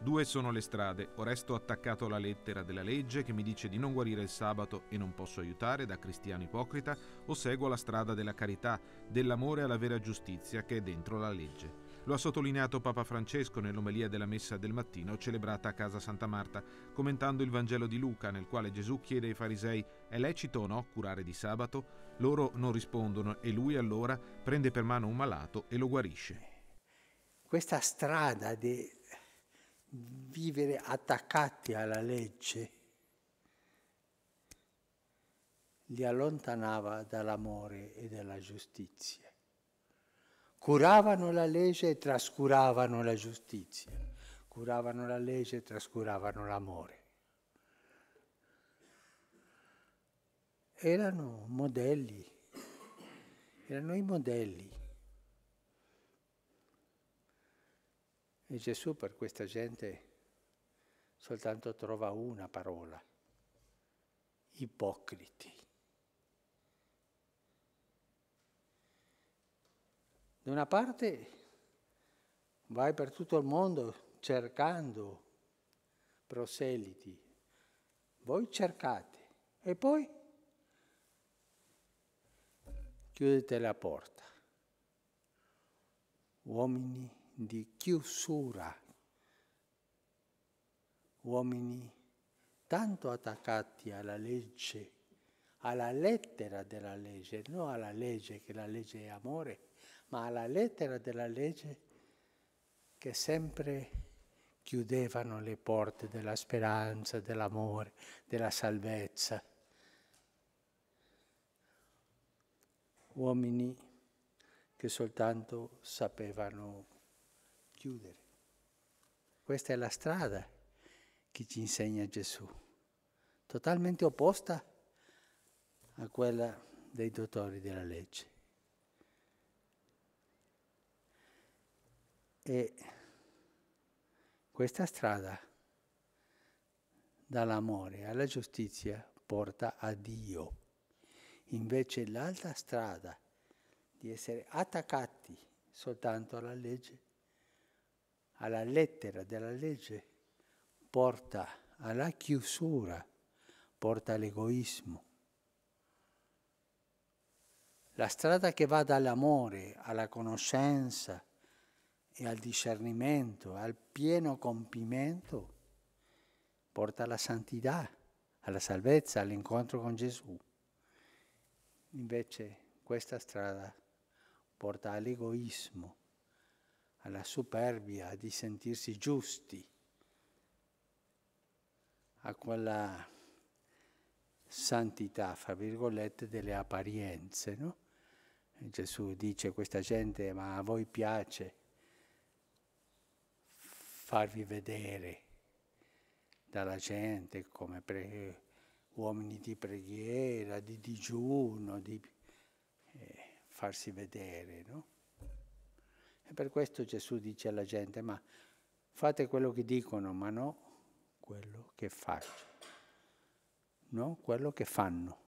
Due sono le strade, o resto attaccato alla lettera della legge che mi dice di non guarire il sabato e non posso aiutare da cristiano ipocrita, o seguo la strada della carità, dell'amore alla vera giustizia che è dentro la legge. Lo ha sottolineato Papa Francesco nell'omelia della messa del mattino celebrata a casa Santa Marta, commentando il Vangelo di Luca nel quale Gesù chiede ai farisei è lecito o no curare di sabato? Loro non rispondono e lui allora prende per mano un malato e lo guarisce. Questa strada di vivere attaccati alla legge li allontanava dall'amore e dalla giustizia. Curavano la legge e trascuravano la giustizia, curavano la legge e trascuravano l'amore. Erano modelli, erano i modelli E Gesù per questa gente soltanto trova una parola, ipocriti. Da una parte vai per tutto il mondo cercando proseliti, voi cercate e poi chiudete la porta. Uomini di chiusura. Uomini tanto attaccati alla legge, alla lettera della legge, non alla legge che la legge è amore, ma alla lettera della legge che sempre chiudevano le porte della speranza, dell'amore, della salvezza. Uomini che soltanto sapevano chiudere. Questa è la strada che ci insegna Gesù, totalmente opposta a quella dei dottori della legge. E questa strada dall'amore alla giustizia porta a Dio. Invece l'altra strada di essere attaccati soltanto alla legge alla lettera della legge porta alla chiusura, porta all'egoismo. La strada che va dall'amore alla conoscenza e al discernimento, al pieno compimento, porta alla santità, alla salvezza, all'incontro con Gesù. Invece questa strada porta all'egoismo, alla superbia di sentirsi giusti, a quella santità, fra virgolette, delle apparenze. No? Gesù dice a questa gente, ma a voi piace farvi vedere dalla gente come pre- uomini di preghiera, di digiuno, di eh, farsi vedere, no? E per questo Gesù dice alla gente, ma fate quello che dicono, ma no quello che faccio, no quello che fanno.